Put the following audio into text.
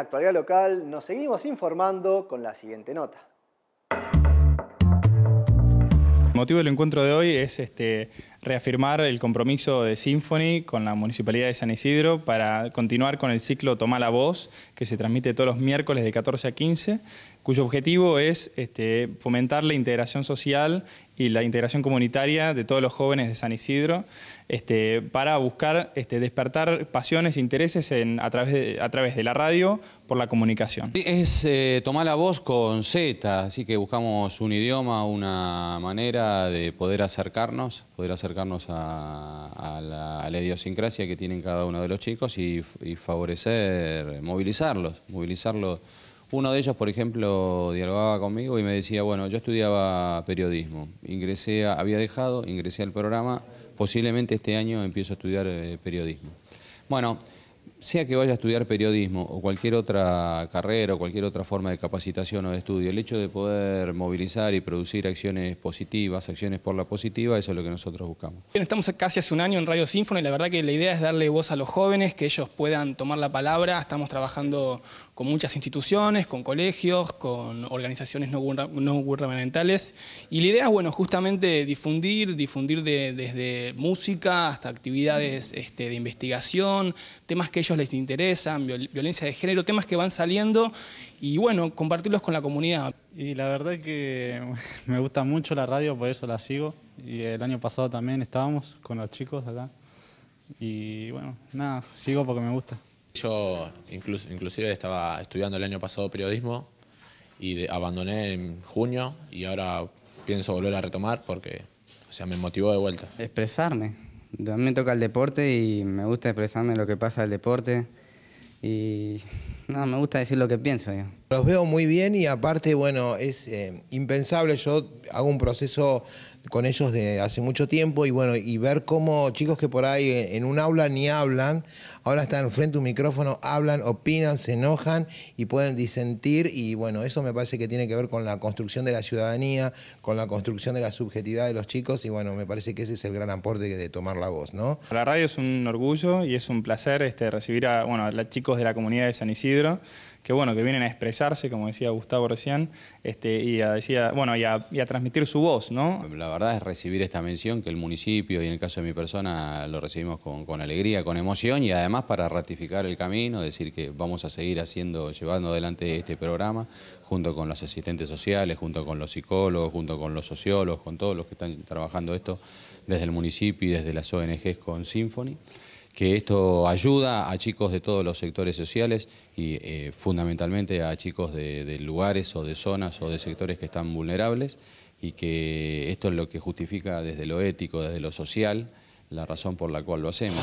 actualidad local nos seguimos informando con la siguiente nota. El motivo del encuentro de hoy es este, reafirmar el compromiso de Symphony con la Municipalidad de San Isidro para continuar con el ciclo toma la Voz, que se transmite todos los miércoles de 14 a 15, cuyo objetivo es este, fomentar la integración social y la integración comunitaria de todos los jóvenes de San Isidro este, para buscar este, despertar pasiones e intereses en, a, través de, a través de la radio por la comunicación. Es eh, tomar la voz con Z, así que buscamos un idioma, una manera de poder acercarnos, poder acercarnos a, la, idiosincrasia que tienen cada uno de los chicos y, y favorecer, movilizarlos, movilizarlos uno de ellos, por ejemplo, dialogaba conmigo y me decía, bueno, yo estudiaba periodismo, ingresé, había dejado, ingresé al programa, posiblemente este año empiezo a estudiar eh, periodismo. Bueno, sea que vaya a estudiar periodismo o cualquier otra carrera o cualquier otra forma de capacitación o de estudio, el hecho de poder movilizar y producir acciones positivas, acciones por la positiva, eso es lo que nosotros buscamos. Bien, estamos casi hace un año en Radio Sínfono y la verdad que la idea es darle voz a los jóvenes, que ellos puedan tomar la palabra. Estamos trabajando con muchas instituciones, con colegios, con organizaciones no, gubernamentales y la idea es, bueno, justamente difundir, difundir desde música hasta actividades este, de investigación, temas que ellos les interesan, violencia de género, temas que van saliendo y bueno, compartirlos con la comunidad. Y la verdad es que me gusta mucho la radio, por eso la sigo. Y el año pasado también estábamos con los chicos acá. Y bueno, nada, sigo porque me gusta. Yo incluso, inclusive estaba estudiando el año pasado periodismo y abandoné en junio y ahora pienso volver a retomar porque o sea, me motivó de vuelta. Expresarme, también toca el deporte y me gusta expresarme lo que pasa el deporte. Y no, me gusta decir lo que pienso Los veo muy bien y aparte, bueno, es eh, impensable. Yo hago un proceso con ellos de hace mucho tiempo y bueno, y ver cómo chicos que por ahí en un aula ni hablan, ahora están frente a un micrófono, hablan, opinan, se enojan y pueden disentir y bueno, eso me parece que tiene que ver con la construcción de la ciudadanía, con la construcción de la subjetividad de los chicos y bueno, me parece que ese es el gran aporte de, tomar la voz, ¿no? La radio es un orgullo y es un placer este, recibir a, bueno, a chicos de la comunidad de San Isidro que bueno, que vienen a expresarse, como decía Gustavo recién, este, y, a, decía, bueno, y a, transmitir su voz, ¿no? La verdad es recibir esta mención que el municipio, y en el caso de mi persona, lo recibimos con, alegría, con emoción, y además para ratificar el camino, decir que vamos a seguir haciendo, llevando adelante este programa, junto con los asistentes sociales, junto con los psicólogos, junto con los sociólogos, con todos los que están trabajando esto desde el municipio y desde las ONGs con Symphony que esto ayuda a chicos de todos los sectores sociales y eh, fundamentalmente a chicos de, lugares o de zonas o de sectores que están vulnerables y que esto es lo que justifica desde lo ético, desde lo social, la razón por la cual lo hacemos.